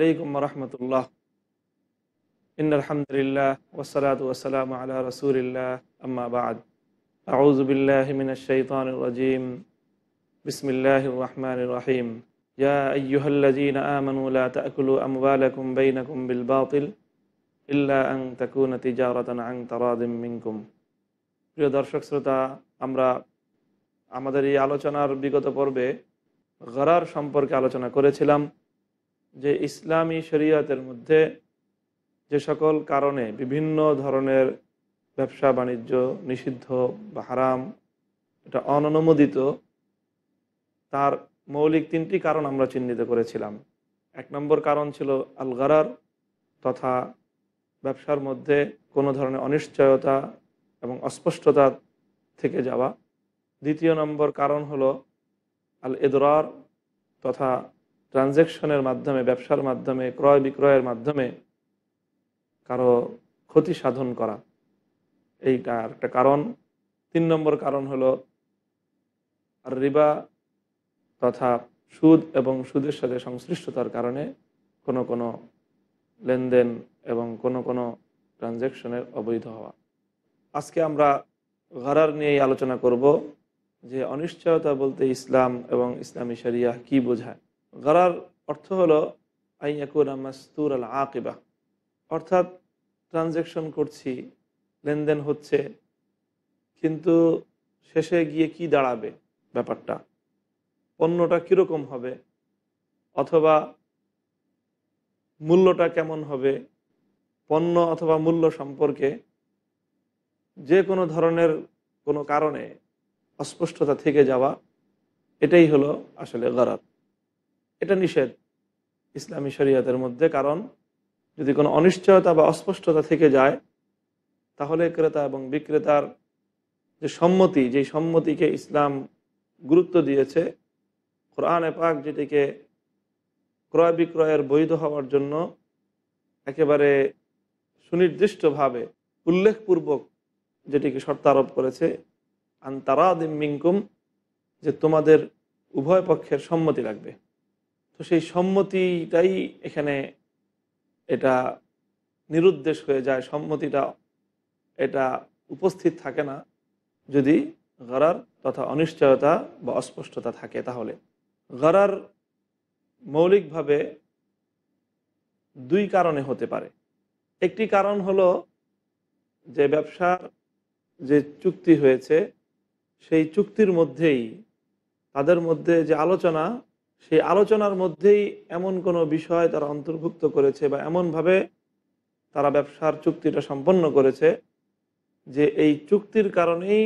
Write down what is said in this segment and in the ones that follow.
আলাইকুম রহমতুল্লাহ ইন আলহামদুলিল্লাহ ওসলাত ওসালাম আলা রসুলিল্লাহ আম্মাবাদ আউজবিল্লাহিমিনশাইতানুরজিম বিসমিল্লাহ রহমান রহিম ইয়া আইয়ুহাল্লাযীন আমানু লা তাকুলু আমওয়ালাকুম বাইনাকুম বিল বাতিল ইল্লা আন তাকুনা তিজারাতান আন তারাদিম মিনকুম প্রিয় দর্শক শ্রোতা আমরা আমাদের এই আলোচনার বিগত পর্বে গরার সম্পর্কে আলোচনা করেছিলাম যে ইসলামী শরিয়াতের মধ্যে যে সকল কারণে বিভিন্ন ধরনের ব্যবসা বাণিজ্য নিষিদ্ধ বা হারাম এটা অননুমোদিত তার মৌলিক তিনটি কারণ আমরা চিহ্নিত করেছিলাম এক নম্বর কারণ ছিল আলগারার তথা ব্যবসার মধ্যে কোনো ধরনের অনিশ্চয়তা এবং অস্পষ্টতা থেকে যাওয়া দ্বিতীয় নম্বর কারণ হলো আল এদরার তথা ট্রানজ্যাকশনের মাধ্যমে ব্যবসার মাধ্যমে ক্রয় বিক্রয়ের মাধ্যমে কারো ক্ষতি সাধন করা এইটা একটা কারণ তিন নম্বর কারণ হলো আর রিবা তথা সুদ এবং সুদের সাথে সংশ্লিষ্টতার কারণে কোনো কোনো লেনদেন এবং কোনো কোনো ট্রানজ্যাকশনের অবৈধ হওয়া আজকে আমরা ঘরার নিয়েই আলোচনা করব যে অনিশ্চয়তা বলতে ইসলাম এবং ইসলামী সারিয়া কি বোঝায় গরার অর্থ হলো আইয়াকুর আল আকিবা অর্থাৎ ট্রানজ্যাকশন করছি লেনদেন হচ্ছে কিন্তু শেষে গিয়ে কি দাঁড়াবে ব্যাপারটা পণ্যটা কীরকম হবে অথবা মূল্যটা কেমন হবে পণ্য অথবা মূল্য সম্পর্কে যে কোনো ধরনের কোনো কারণে অস্পষ্টতা থেকে যাওয়া এটাই হলো আসলে গরার এটা নিষেধ ইসলামী শরীয়তের মধ্যে কারণ যদি কোনো অনিশ্চয়তা বা অস্পষ্টতা থেকে যায় তাহলে ক্রেতা এবং বিক্রেতার যে সম্মতি যেই সম্মতিকে ইসলাম গুরুত্ব দিয়েছে কোরআনে পাক যেটিকে ক্রয় বিক্রয়ের বৈধ হওয়ার জন্য একেবারে সুনির্দিষ্টভাবে উল্লেখপূর্বক যেটিকে শর্ত আরোপ করেছে দিম মিঙ্কুম যে তোমাদের উভয় পক্ষের সম্মতি লাগবে তো সেই সম্মতিটাই এখানে এটা নিরুদ্দেশ হয়ে যায় সম্মতিটা এটা উপস্থিত থাকে না যদি গরার তথা অনিশ্চয়তা বা অস্পষ্টতা থাকে তাহলে গরার মৌলিকভাবে দুই কারণে হতে পারে একটি কারণ হলো যে ব্যবসার যে চুক্তি হয়েছে সেই চুক্তির মধ্যেই তাদের মধ্যে যে আলোচনা সেই আলোচনার মধ্যেই এমন কোনো বিষয় তারা অন্তর্ভুক্ত করেছে বা এমনভাবে তারা ব্যবসার চুক্তিটা সম্পন্ন করেছে যে এই চুক্তির কারণেই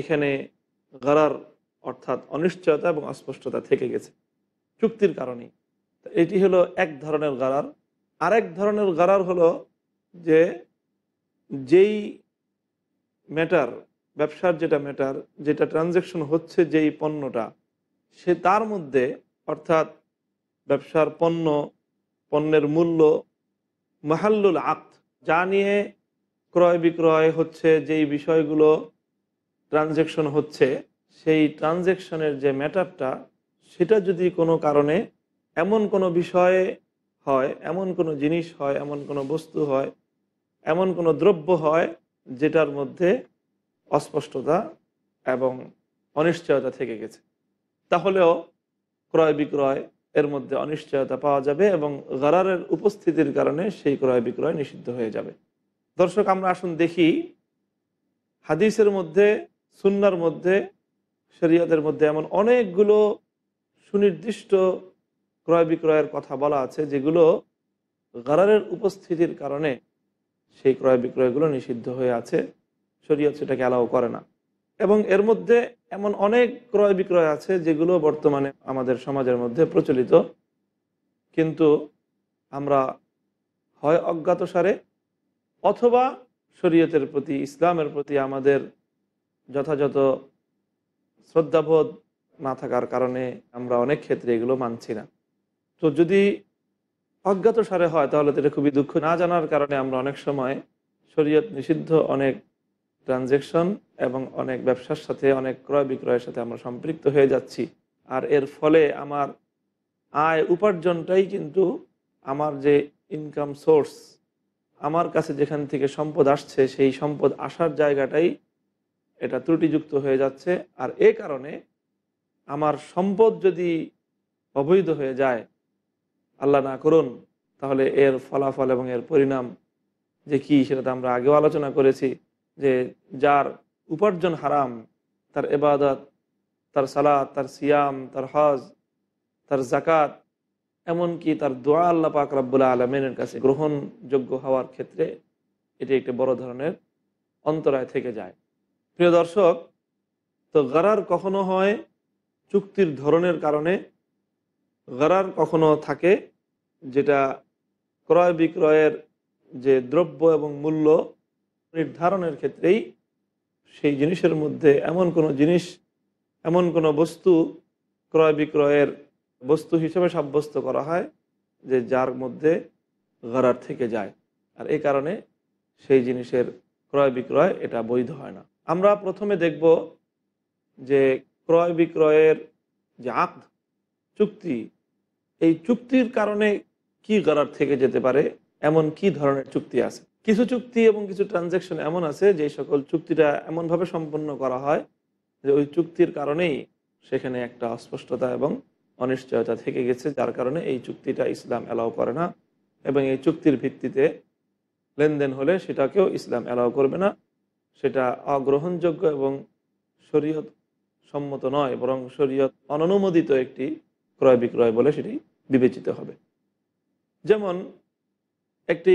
এখানে গড়ার অর্থাৎ অনিশ্চয়তা এবং অস্পষ্টতা থেকে গেছে চুক্তির কারণেই এটি হলো এক ধরনের গারার আরেক ধরনের গারার হলো যে যেই ম্যাটার ব্যবসার যেটা ম্যাটার যেটা ট্রানজ্যাকশন হচ্ছে যেই পণ্যটা সে তার মধ্যে অর্থাৎ ব্যবসার পণ্য পণ্যের মূল্য মাহাল্লুল আক্ত যা নিয়ে ক্রয় বিক্রয় হচ্ছে যেই বিষয়গুলো ট্রানজেকশন হচ্ছে সেই ট্রানজেকশনের যে ম্যাটারটা সেটা যদি কোনো কারণে এমন কোনো বিষয়ে হয় এমন কোনো জিনিস হয় এমন কোনো বস্তু হয় এমন কোনো দ্রব্য হয় যেটার মধ্যে অস্পষ্টতা এবং অনিশ্চয়তা থেকে গেছে তাহলেও ক্রয় বিক্রয় এর মধ্যে অনিশ্চয়তা পাওয়া যাবে এবং গারারের উপস্থিতির কারণে সেই ক্রয় বিক্রয় নিষিদ্ধ হয়ে যাবে দর্শক আমরা আসুন দেখি হাদিসের মধ্যে সুন্নার মধ্যে শরীয়তের মধ্যে এমন অনেকগুলো সুনির্দিষ্ট ক্রয় বিক্রয়ের কথা বলা আছে যেগুলো গারারের উপস্থিতির কারণে সেই ক্রয় বিক্রয়গুলো নিষিদ্ধ হয়ে আছে শরীয়ত সেটাকে অ্যালাউ করে না এবং এর মধ্যে এমন অনেক ক্রয় বিক্রয় আছে যেগুলো বর্তমানে আমাদের সমাজের মধ্যে প্রচলিত কিন্তু আমরা হয় অজ্ঞাতসারে অথবা শরীয়তের প্রতি ইসলামের প্রতি আমাদের যথাযথ শ্রদ্ধাবোধ না থাকার কারণে আমরা অনেক ক্ষেত্রে এগুলো মানছি না তো যদি অজ্ঞাতসারে হয় তাহলে তো এটা খুবই দুঃখ না জানার কারণে আমরা অনেক সময় শরীয়ত নিষিদ্ধ অনেক ট্রানজেকশন এবং অনেক ব্যবসার সাথে অনেক ক্রয় বিক্রয়ের সাথে আমরা সম্পৃক্ত হয়ে যাচ্ছি আর এর ফলে আমার আয় উপার্জনটাই কিন্তু আমার যে ইনকাম সোর্স আমার কাছে যেখান থেকে সম্পদ আসছে সেই সম্পদ আসার জায়গাটাই এটা ত্রুটিযুক্ত হয়ে যাচ্ছে আর এ কারণে আমার সম্পদ যদি অবৈধ হয়ে যায় আল্লাহ না করুন তাহলে এর ফলাফল এবং এর পরিণাম যে কী সেটা তো আমরা আগেও আলোচনা করেছি যে যার উপার্জন হারাম তার এবাদত তার সালাদ তার সিয়াম তার হজ তার জাকাত এমনকি তার দোয়া আল্লাহ পাক রাব্বুল আলমিনের কাছে গ্রহণযোগ্য হওয়ার ক্ষেত্রে এটি একটি বড় ধরনের অন্তরায় থেকে যায় প্রিয় দর্শক তো গারার কখনো হয় চুক্তির ধরনের কারণে গারার কখনো থাকে যেটা ক্রয় বিক্রয়ের যে দ্রব্য এবং মূল্য নির্ধারণের ক্ষেত্রেই সেই জিনিসের মধ্যে এমন কোনো জিনিস এমন কোনো বস্তু ক্রয় বিক্রয়ের বস্তু হিসেবে সাব্যস্ত করা হয় যে যার মধ্যে গড়ার থেকে যায় আর এই কারণে সেই জিনিসের ক্রয় বিক্রয় এটা বৈধ হয় না আমরা প্রথমে দেখব যে ক্রয় বিক্রয়ের যে আক চুক্তি এই চুক্তির কারণে কি গড়ার থেকে যেতে পারে এমন কি ধরনের চুক্তি আছে কিছু চুক্তি এবং কিছু ট্রানজ্যাকশন এমন আছে যে সকল চুক্তিটা এমনভাবে সম্পন্ন করা হয় যে ওই চুক্তির কারণেই সেখানে একটা অস্পষ্টতা এবং অনিশ্চয়তা থেকে গেছে যার কারণে এই চুক্তিটা ইসলাম অ্যালাউ করে না এবং এই চুক্তির ভিত্তিতে লেনদেন হলে সেটাকেও ইসলাম অ্যালাউ করবে না সেটা অগ্রহণযোগ্য এবং শরীয়ত সম্মত নয় বরং শরীয়ত অননুমোদিত একটি ক্রয় বিক্রয় বলে সেটি বিবেচিত হবে যেমন একটি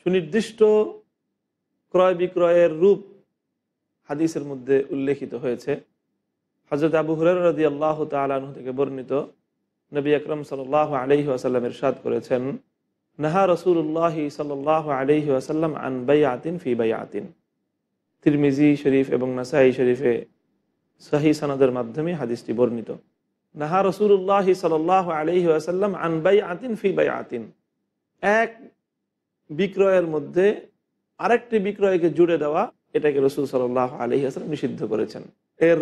সুনির্দিষ্ট ক্রয় বিক্রয়ের রূপ হাদিসের মধ্যে উল্লেখিত হয়েছে হজরত আবু হুরার রদি আল্লাহ তালন থেকে বর্ণিত নবী আকরম সাল আলহি আসাল্লাম ইরশাদ করেছেন নাহা রসুল্লাহ সাল আলহি আসাল্লাম আন বাই আতিন ফি বাই আতিন তিরমিজি শরীফ এবং নাসাই শরীফে সাহি সানাদের মাধ্যমে হাদিসটি বর্ণিত নাহা রসুল্লাহ সাল আলহি আসাল্লাম আন বাই আতিন ফি বাই আতিন এক বিক্রয়ের মধ্যে আরেকটি বিক্রয়কে জুড়ে দেওয়া এটাকে রসুল সাল আলহি আসলাম নিষিদ্ধ করেছেন এর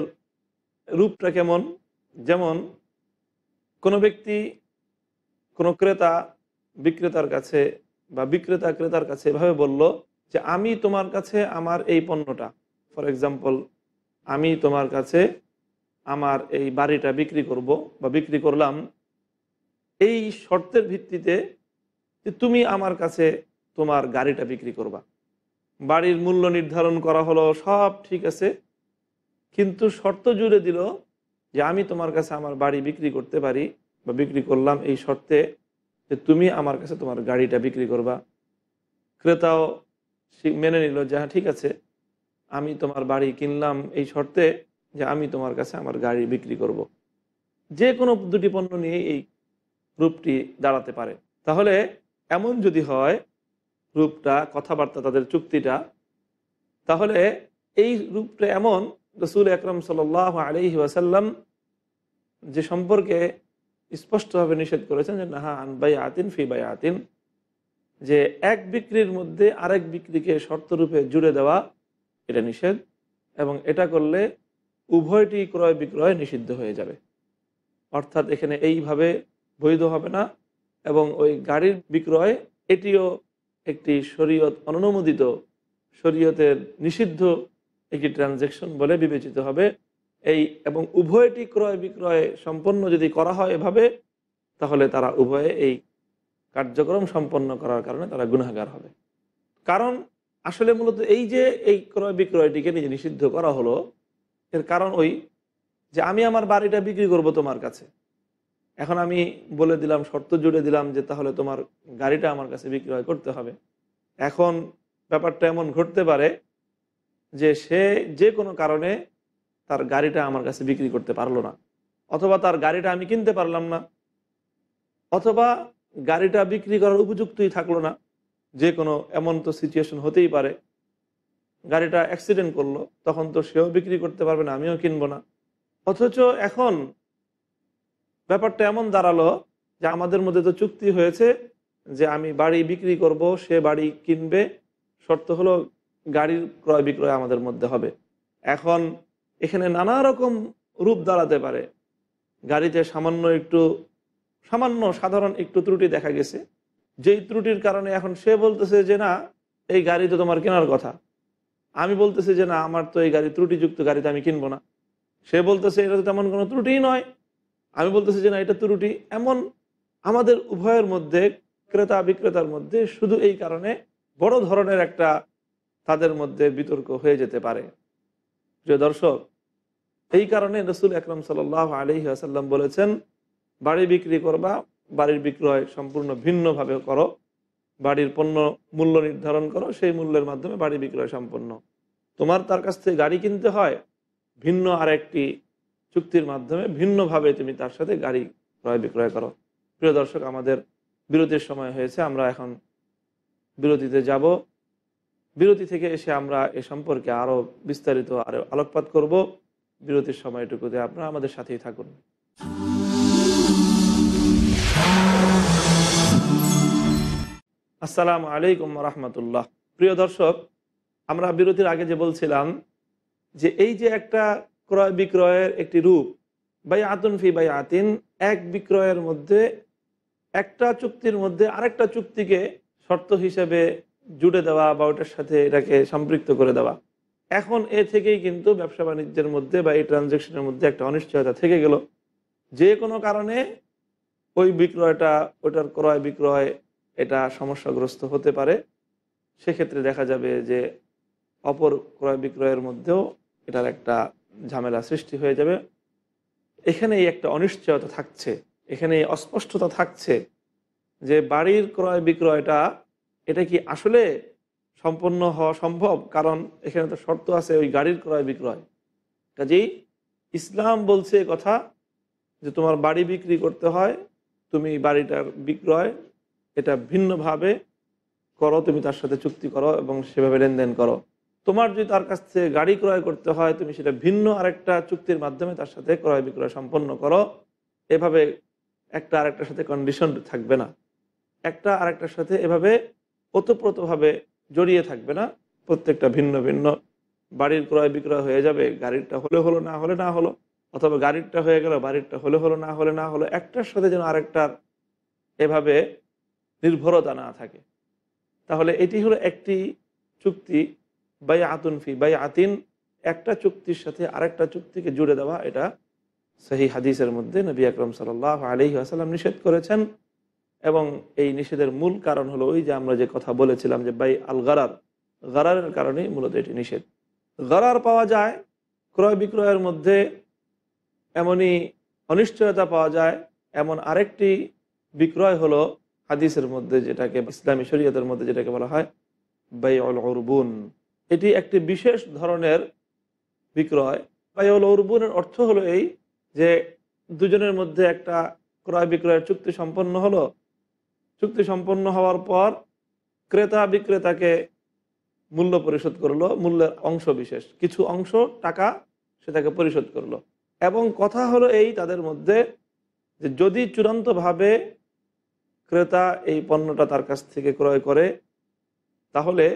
রূপটা কেমন যেমন কোনো ব্যক্তি কোনো ক্রেতা বিক্রেতার কাছে বা বিক্রেতা ক্রেতার কাছে এভাবে বলল যে আমি তোমার কাছে আমার এই পণ্যটা ফর এক্সাম্পল আমি তোমার কাছে আমার এই বাড়িটা বিক্রি করব বা বিক্রি করলাম এই শর্তের ভিত্তিতে যে তুমি আমার কাছে তোমার গাড়িটা বিক্রি করবা বাড়ির মূল্য নির্ধারণ করা হলো সব ঠিক আছে কিন্তু শর্ত জুড়ে দিল যে আমি তোমার কাছে আমার বাড়ি বিক্রি করতে পারি বা বিক্রি করলাম এই শর্তে যে তুমি আমার কাছে তোমার গাড়িটা বিক্রি করবা ক্রেতাও মেনে নিল যে হ্যাঁ ঠিক আছে আমি তোমার বাড়ি কিনলাম এই শর্তে যে আমি তোমার কাছে আমার গাড়ি বিক্রি করব। যে কোনো দুটি পণ্য নিয়ে এই রূপটি দাঁড়াতে পারে তাহলে এমন যদি হয় রূপটা কথাবার্তা তাদের চুক্তিটা তাহলে এই রূপটা এমন রসুল একরম সাল আলি ওয়াসাল্লাম যে সম্পর্কে স্পষ্টভাবে নিষেধ করেছেন যে নাহা আন বাই আতিন ফি বাই আতিন যে এক বিক্রির মধ্যে আরেক বিক্রিকে শর্তরূপে জুড়ে দেওয়া এটা নিষেধ এবং এটা করলে উভয়টি ক্রয় বিক্রয় নিষিদ্ধ হয়ে যাবে অর্থাৎ এখানে এইভাবে বৈধ হবে না এবং ওই গাড়ির বিক্রয় এটিও একটি শরীয়ত অননুমোদিত শরীয়তের নিষিদ্ধ একটি ট্রানজেকশন বলে বিবেচিত হবে এই এবং উভয়টি ক্রয় বিক্রয় সম্পন্ন যদি করা হয় এভাবে তাহলে তারা উভয়ে এই কার্যক্রম সম্পন্ন করার কারণে তারা গুণাগার হবে কারণ আসলে মূলত এই যে এই ক্রয় বিক্রয়টিকে নিজে নিষিদ্ধ করা হলো এর কারণ ওই যে আমি আমার বাড়িটা বিক্রি করব তোমার কাছে এখন আমি বলে দিলাম শর্ত জুড়ে দিলাম যে তাহলে তোমার গাড়িটা আমার কাছে বিক্রয় করতে হবে এখন ব্যাপারটা এমন ঘটতে পারে যে সে যে কোনো কারণে তার গাড়িটা আমার কাছে বিক্রি করতে পারলো না অথবা তার গাড়িটা আমি কিনতে পারলাম না অথবা গাড়িটা বিক্রি করার উপযুক্তই থাকলো না যে কোনো এমন তো সিচুয়েশন হতেই পারে গাড়িটা অ্যাক্সিডেন্ট করলো তখন তো সেও বিক্রি করতে পারবে না আমিও কিনবো না অথচ এখন ব্যাপারটা এমন দাঁড়ালো যে আমাদের মধ্যে তো চুক্তি হয়েছে যে আমি বাড়ি বিক্রি করব সে বাড়ি কিনবে শর্ত হলো গাড়ির ক্রয় বিক্রয় আমাদের মধ্যে হবে এখন এখানে নানা রকম রূপ দাঁড়াতে পারে গাড়িতে সামান্য একটু সামান্য সাধারণ একটু ত্রুটি দেখা গেছে যেই ত্রুটির কারণে এখন সে বলতেছে যে না এই গাড়ি তো তোমার কেনার কথা আমি বলতেছি যে না আমার তো এই গাড়ি ত্রুটিযুক্ত গাড়িতে আমি কিনবো না সে বলতেছে এটা তো তেমন কোনো ত্রুটিই নয় আমি বলতেছি যে না এটা ত্রুটি এমন আমাদের উভয়ের মধ্যে ক্রেতা বিক্রেতার মধ্যে শুধু এই কারণে বড় ধরনের একটা তাদের মধ্যে বিতর্ক হয়ে যেতে পারে প্রিয় দর্শক এই কারণে রসুল আকরম সাল আলহি আসাল্লাম বলেছেন বাড়ি বিক্রি করবা বাড়ির বিক্রয় সম্পূর্ণ ভিন্নভাবে করো বাড়ির পণ্য মূল্য নির্ধারণ করো সেই মূল্যের মাধ্যমে বাড়ি বিক্রয় সম্পন্ন তোমার তার কাছ থেকে গাড়ি কিনতে হয় ভিন্ন আরেকটি চুক্তির মাধ্যমে ভিন্নভাবে তুমি তার সাথে গাড়ি ক্রয় বিক্রয় করো প্রিয় দর্শক আমাদের বিরতির সময় হয়েছে আমরা এখন বিরতিতে যাব বিরতি থেকে এসে আমরা এ সম্পর্কে আরও বিস্তারিত আরও আলোকপাত করব বিরতির সময়টুকুতে আপনারা আমাদের সাথেই থাকুন আসসালাম আলাইকুম রহমতুল্লাহ প্রিয় দর্শক আমরা বিরতির আগে যে বলছিলাম যে এই যে একটা ক্রয় বিক্রয়ের একটি রূপ বাই আতুন ফি বাই আতিন এক বিক্রয়ের মধ্যে একটা চুক্তির মধ্যে আরেকটা চুক্তিকে শর্ত হিসেবে জুড়ে দেওয়া বা ওটার সাথে এটাকে সম্পৃক্ত করে দেওয়া এখন এ থেকেই কিন্তু ব্যবসা বাণিজ্যের মধ্যে বা এই ট্রানজেকশনের মধ্যে একটা অনিশ্চয়তা থেকে গেল যে কোনো কারণে ওই বিক্রয়টা ওটার ক্রয় বিক্রয় এটা সমস্যাগ্রস্ত হতে পারে সেক্ষেত্রে দেখা যাবে যে অপর ক্রয় বিক্রয়ের মধ্যেও এটার একটা ঝামেলা সৃষ্টি হয়ে যাবে এখানেই একটা অনিশ্চয়তা থাকছে এখানে অস্পষ্টতা থাকছে যে বাড়ির ক্রয় বিক্রয়টা এটা কি আসলে সম্পন্ন হওয়া সম্ভব কারণ এখানে তো শর্ত আছে ওই গাড়ির ক্রয় বিক্রয় কাজেই ইসলাম বলছে কথা যে তোমার বাড়ি বিক্রি করতে হয় তুমি বাড়িটার বিক্রয় এটা ভিন্নভাবে করো তুমি তার সাথে চুক্তি করো এবং সেভাবে লেনদেন করো তোমার যদি তার কাছ থেকে গাড়ি ক্রয় করতে হয় তুমি সেটা ভিন্ন আরেকটা চুক্তির মাধ্যমে তার সাথে ক্রয় বিক্রয় সম্পন্ন করো এভাবে একটা আরেকটার সাথে কন্ডিশন থাকবে না একটা আরেকটার সাথে এভাবে ওতপ্রোতভাবে জড়িয়ে থাকবে না প্রত্যেকটা ভিন্ন ভিন্ন বাড়ির ক্রয় বিক্রয় হয়ে যাবে গাড়িরটা হলে হলো না হলে না হলো অথবা গাড়িরটা হয়ে গেল বাড়িরটা হলে হলো না হলে না হলো একটার সাথে যেন আরেকটার এভাবে নির্ভরতা না থাকে তাহলে এটি হলো একটি চুক্তি বাই আতুন ফি বাই আতিন একটা চুক্তির সাথে আরেকটা চুক্তিকে জুড়ে দেওয়া এটা সেই হাদিসের মধ্যে নবী আকরম সাল আলহি আসালাম নিষেধ করেছেন এবং এই নিষেধের মূল কারণ হলো ওই যে আমরা যে কথা বলেছিলাম যে বাই আল গারার গারারের কারণেই মূলত এটি নিষেধ গারার পাওয়া যায় ক্রয় বিক্রয়ের মধ্যে এমনই অনিশ্চয়তা পাওয়া যায় এমন আরেকটি বিক্রয় হলো হাদিসের মধ্যে যেটাকে ইসলামী শরীয়তের মধ্যে যেটাকে বলা হয় বাই অল অরবুন এটি একটি বিশেষ ধরনের বিক্রয় বায়ুল উর্বুনের অর্থ হলো এই যে দুজনের মধ্যে একটা ক্রয় বিক্রয়ের চুক্তি সম্পন্ন হলো চুক্তি সম্পন্ন হওয়ার পর ক্রেতা বিক্রেতাকে মূল্য পরিশোধ করলো মূল্যের অংশ বিশেষ কিছু অংশ টাকা সে তাকে পরিশোধ করলো এবং কথা হলো এই তাদের মধ্যে যে যদি চূড়ান্তভাবে ক্রেতা এই পণ্যটা তার কাছ থেকে ক্রয় করে তাহলে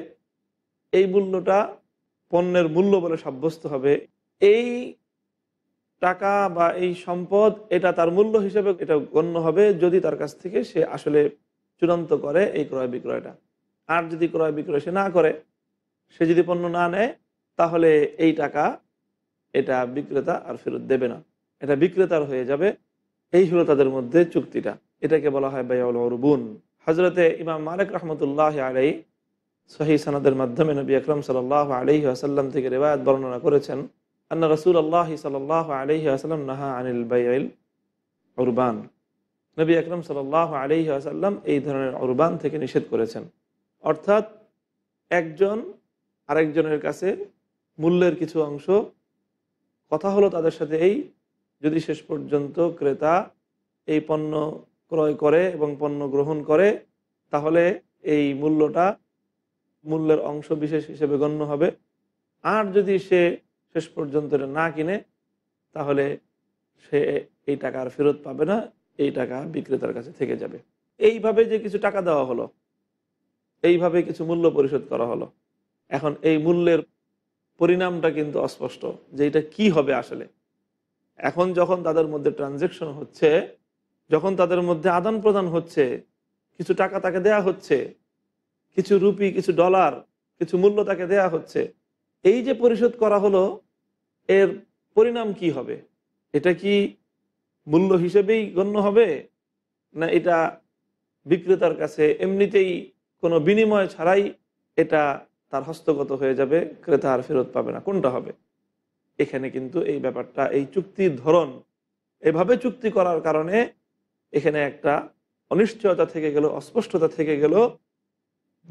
এই মূল্যটা পণ্যের মূল্য বলে সাব্যস্ত হবে এই টাকা বা এই সম্পদ এটা তার মূল্য হিসেবে এটা গণ্য হবে যদি তার কাছ থেকে সে আসলে চূড়ান্ত করে এই ক্রয় বিক্রয়টা আর যদি ক্রয় বিক্রয় সে না করে সে যদি পণ্য না নেয় তাহলে এই টাকা এটা বিক্রেতা আর ফেরত দেবে না এটা বিক্রেতার হয়ে যাবে এই হলো তাদের মধ্যে চুক্তিটা এটাকে বলা হয় বায়াউল অরুবুন হজরতে ইমাম মালিক রহমতুল্লাহ আলাই সহি সানাদের মাধ্যমে নবী আকরম সাল্লাহ আলহি আসাল্লাম থেকে রেবায়াত বর্ণনা করেছেন আন্না রসুল আল্লাহ সাল্লাহ আলহি আসাল্লাম নাহা আনিল বাইল অরবান নবী আকরম সাল্লাহ আলহি আসাল্লাম এই ধরনের অরবান থেকে নিষেধ করেছেন অর্থাৎ একজন আরেকজনের কাছে মূল্যের কিছু অংশ কথা হলো তাদের সাথে এই যদি শেষ পর্যন্ত ক্রেতা এই পণ্য ক্রয় করে এবং পণ্য গ্রহণ করে তাহলে এই মূল্যটা মূল্যের অংশ বিশেষ হিসেবে গণ্য হবে আর যদি সে শেষ পর্যন্ত না কিনে তাহলে সে এই টাকা আর ফেরত পাবে না এই টাকা বিক্রেতার কাছে থেকে যাবে এইভাবে যে কিছু টাকা দেওয়া হলো এইভাবে কিছু মূল্য পরিশোধ করা হলো এখন এই মূল্যের পরিণামটা কিন্তু অস্পষ্ট যে এটা কি হবে আসলে এখন যখন তাদের মধ্যে ট্রানজেকশন হচ্ছে যখন তাদের মধ্যে আদান প্রদান হচ্ছে কিছু টাকা তাকে দেয়া হচ্ছে কিছু রুপি কিছু ডলার কিছু মূল্য তাকে দেয়া হচ্ছে এই যে পরিশোধ করা হলো এর পরিণাম কি হবে এটা কি মূল্য হিসেবেই গণ্য হবে না এটা বিক্রেতার কাছে এমনিতেই কোনো বিনিময় ছাড়াই এটা তার হস্তগত হয়ে যাবে ক্রেতা আর ফেরত পাবে না কোনটা হবে এখানে কিন্তু এই ব্যাপারটা এই চুক্তির ধরন এভাবে চুক্তি করার কারণে এখানে একটা অনিশ্চয়তা থেকে গেল অস্পষ্টতা থেকে গেল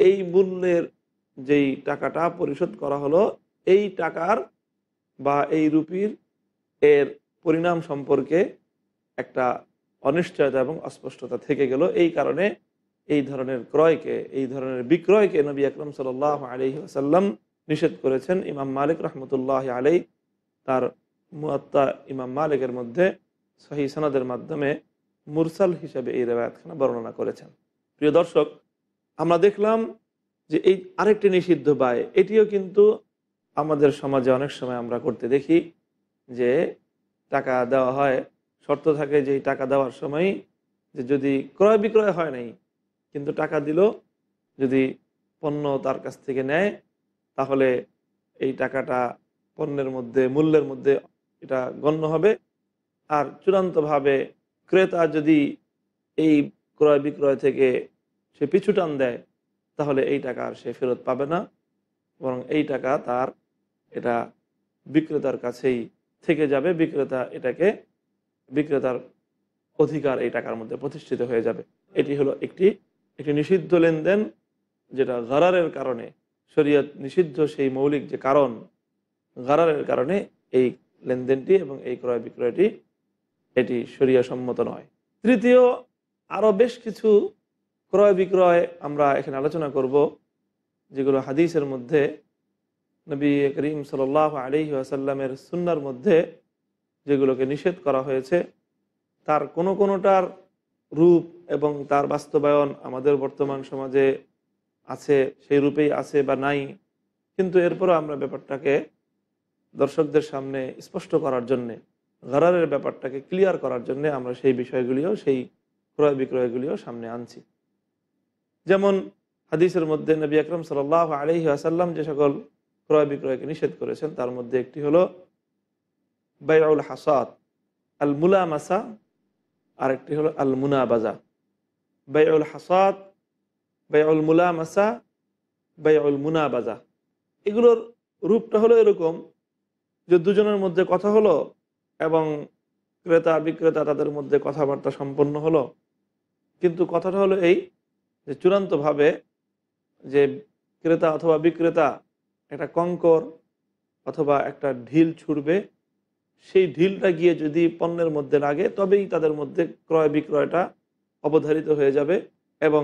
এই মূল্যের যেই টাকাটা পরিশোধ করা হলো এই টাকার বা এই রুপির এর পরিণাম সম্পর্কে একটা অনিশ্চয়তা এবং অস্পষ্টতা থেকে গেল এই কারণে এই ধরনের ক্রয়কে এই ধরনের বিক্রয়কে নবী আকরম সাল আলহি আসাল্লাম নিষেধ করেছেন ইমাম মালিক রহমতুল্লাহ আলাই তার মুয়াত্তা ইমাম মালিকের মধ্যে সহি সনাদের মাধ্যমে মুরসাল হিসেবে এই রেবায়াতখানা বর্ণনা করেছেন প্রিয় দর্শক আমরা দেখলাম যে এই আরেকটি নিষিদ্ধ বায় এটিও কিন্তু আমাদের সমাজে অনেক সময় আমরা করতে দেখি যে টাকা দেওয়া হয় শর্ত থাকে যে টাকা দেওয়ার সময় যে যদি ক্রয় বিক্রয় হয় নাই কিন্তু টাকা দিল যদি পণ্য তার কাছ থেকে নেয় তাহলে এই টাকাটা পণ্যের মধ্যে মূল্যের মধ্যে এটা গণ্য হবে আর চূড়ান্তভাবে ক্রেতা যদি এই ক্রয় বিক্রয় থেকে সে পিছুটান দেয় তাহলে এই টাকা আর সে ফেরত পাবে না বরং এই টাকা তার এটা বিক্রেতার কাছেই থেকে যাবে বিক্রেতা এটাকে বিক্রেতার অধিকার এই টাকার মধ্যে প্রতিষ্ঠিত হয়ে যাবে এটি হলো একটি একটি নিষিদ্ধ লেনদেন যেটা গারারের কারণে শরীয়ত নিষিদ্ধ সেই মৌলিক যে কারণ গারারের কারণে এই লেনদেনটি এবং এই ক্রয় বিক্রয়টি এটি সম্মত নয় তৃতীয় আরও বেশ কিছু ক্রয় বিক্রয় আমরা এখানে আলোচনা করব যেগুলো হাদিসের মধ্যে নবী করিম সাল আলি আসাল্লামের সুন্নার মধ্যে যেগুলোকে নিষেধ করা হয়েছে তার কোনো কোনোটার রূপ এবং তার বাস্তবায়ন আমাদের বর্তমান সমাজে আছে সেই রূপেই আছে বা নাই কিন্তু এরপরও আমরা ব্যাপারটাকে দর্শকদের সামনে স্পষ্ট করার জন্যে ঘরারের ব্যাপারটাকে ক্লিয়ার করার জন্যে আমরা সেই বিষয়গুলিও সেই ক্রয় বিক্রয়গুলিও সামনে আনছি যেমন হাদিসের মধ্যে নবী আকরম সাল আলহি আসাল্লাম যে সকল ক্রয় বিক্রয়কে নিষেধ করেছেন তার মধ্যে একটি হলো বাইউল হাসাদ আল মুলা মাসা আরেকটি হলো আল বাজা বাইউল হাসাদ বাইউল মুলা মাসা মুনা বাজা এগুলোর রূপটা হলো এরকম যে দুজনের মধ্যে কথা হলো এবং ক্রেতা বিক্রেতা তাদের মধ্যে কথাবার্তা সম্পন্ন হলো কিন্তু কথাটা হলো এই যে চূড়ান্তভাবে যে ক্রেতা অথবা বিক্রেতা একটা কঙ্কর অথবা একটা ঢিল ছুড়বে সেই ঢিলটা গিয়ে যদি পণ্যের মধ্যে লাগে তবেই তাদের মধ্যে ক্রয় বিক্রয়টা অবধারিত হয়ে যাবে এবং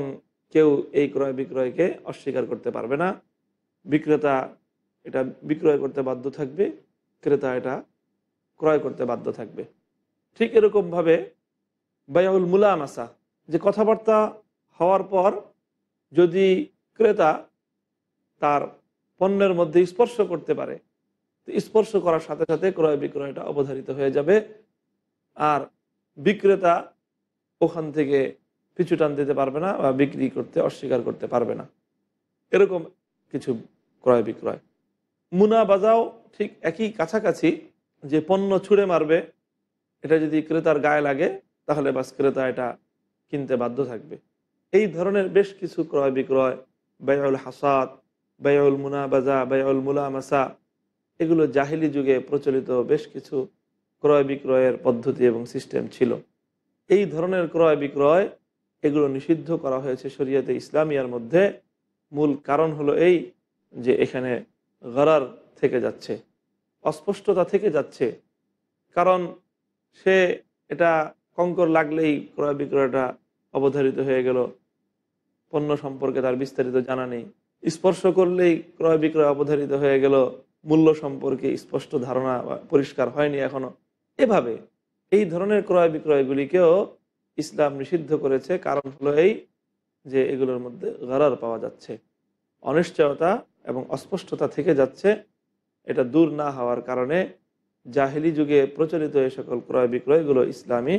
কেউ এই ক্রয় বিক্রয়কে অস্বীকার করতে পারবে না বিক্রেতা এটা বিক্রয় করতে বাধ্য থাকবে ক্রেতা এটা ক্রয় করতে বাধ্য থাকবে ঠিক এরকমভাবে বায়াউল মুলামাসা যে কথাবার্তা হওয়ার পর যদি ক্রেতা তার পণ্যের মধ্যে স্পর্শ করতে পারে তো স্পর্শ করার সাথে সাথে ক্রয় বিক্রয়টা অবধারিত হয়ে যাবে আর বিক্রেতা ওখান থেকে পিছু টান দিতে পারবে না বা বিক্রি করতে অস্বীকার করতে পারবে না এরকম কিছু ক্রয় বিক্রয় মুনা বাজাও ঠিক একই কাছাকাছি যে পণ্য ছুঁড়ে মারবে এটা যদি ক্রেতার গায়ে লাগে তাহলে বাস ক্রেতা এটা কিনতে বাধ্য থাকবে এই ধরনের বেশ কিছু ক্রয় বিক্রয় ব্যয়ুল হাসাদ ব্যয়ুল মুনাবাজা ব্যয়ুল মুলামাসা এগুলো জাহিলি যুগে প্রচলিত বেশ কিছু ক্রয় বিক্রয়ের পদ্ধতি এবং সিস্টেম ছিল এই ধরনের ক্রয় বিক্রয় এগুলো নিষিদ্ধ করা হয়েছে শরীয়তে ইসলামিয়ার মধ্যে মূল কারণ হলো এই যে এখানে গরার থেকে যাচ্ছে অস্পষ্টতা থেকে যাচ্ছে কারণ সে এটা কঙ্কর লাগলেই ক্রয় বিক্রয়টা অবধারিত হয়ে গেল পণ্য সম্পর্কে তার বিস্তারিত জানা নেই স্পর্শ করলেই ক্রয় বিক্রয় অবধারিত হয়ে গেল মূল্য সম্পর্কে স্পষ্ট ধারণা পরিষ্কার হয়নি এখনো এভাবে এই ধরনের ক্রয় বিক্রয়গুলিকেও ইসলাম নিষিদ্ধ করেছে কারণ হলো এই যে এগুলোর মধ্যে গরার পাওয়া যাচ্ছে অনিশ্চয়তা এবং অস্পষ্টতা থেকে যাচ্ছে এটা দূর না হওয়ার কারণে জাহেলি যুগে প্রচলিত এ সকল ক্রয় বিক্রয়গুলো ইসলামী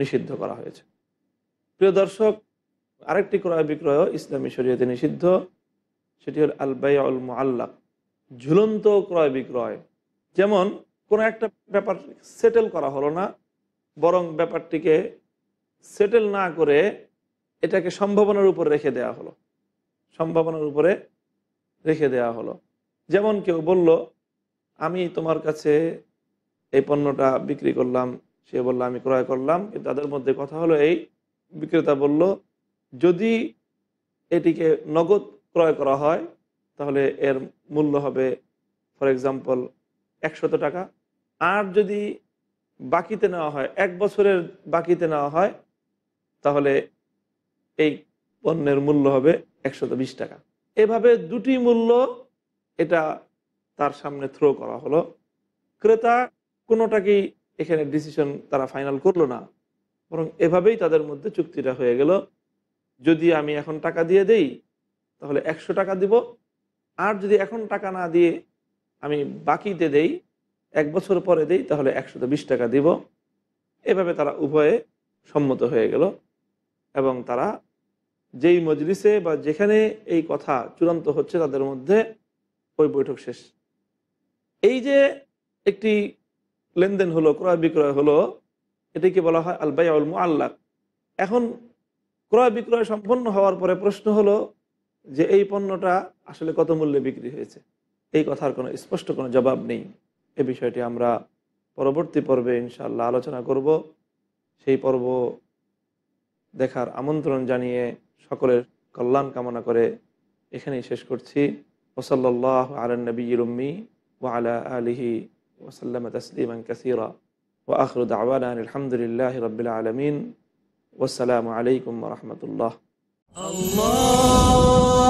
নিষিদ্ধ করা হয়েছে প্রিয় দর্শক আরেকটি ক্রয় বিক্রয় ইসলামী শরীয়তে নিষিদ্ধ সেটি হল আলবাই আল আল্লাহ ঝুলন্ত ক্রয় বিক্রয় যেমন কোনো একটা ব্যাপার সেটেল করা হলো না বরং ব্যাপারটিকে সেটেল না করে এটাকে সম্ভাবনার উপরে রেখে দেয়া হলো সম্ভাবনার উপরে রেখে দেয়া হলো যেমন কেউ বলল আমি তোমার কাছে এই পণ্যটা বিক্রি করলাম সে বললো আমি ক্রয় করলাম কিন্তু তাদের মধ্যে কথা হলো এই বিক্রেতা বলল যদি এটিকে নগদ ক্রয় করা হয় তাহলে এর মূল্য হবে ফর এক্সাম্পল একশত টাকা আর যদি বাকিতে নেওয়া হয় এক বছরের বাকিতে নেওয়া হয় তাহলে এই পণ্যের মূল্য হবে একশত বিশ টাকা এভাবে দুটি মূল্য এটা তার সামনে থ্রো করা হলো ক্রেতা কোনোটাকেই এখানে ডিসিশন তারা ফাইনাল করলো না বরং এভাবেই তাদের মধ্যে চুক্তিটা হয়ে গেল যদি আমি এখন টাকা দিয়ে দেই তাহলে একশো টাকা দিব আর যদি এখন টাকা না দিয়ে আমি বাকিতে দেই এক বছর পরে দেই তাহলে একশত বিশ টাকা দিব এভাবে তারা উভয়ে সম্মত হয়ে গেল এবং তারা যেই মজলিসে বা যেখানে এই কথা চূড়ান্ত হচ্ছে তাদের মধ্যে ওই বৈঠক শেষ এই যে একটি লেনদেন হলো ক্রয় বিক্রয় হলো এটাকে বলা হয় আলবাই আলমু আল্লাহ এখন ক্রয় বিক্রয় সম্পন্ন হওয়ার পরে প্রশ্ন হলো যে এই পণ্যটা আসলে কত মূল্যে বিক্রি হয়েছে এই কথার কোনো স্পষ্ট কোনো জবাব নেই এ বিষয়টি আমরা পরবর্তী পর্বে ইনশাল্লাহ আলোচনা করব সেই পর্ব দেখার আমন্ত্রণ জানিয়ে সকলের কল্যাণ কামনা করে এখানেই শেষ করছি ওসল্লাহ আলনবী রুম্মি আলা আলিহি ওসাল্লাম তসলিম কাসিরা وآخر دعوانا أن الحمد لله رب العالمين والسلام عليكم ورحمة الله الله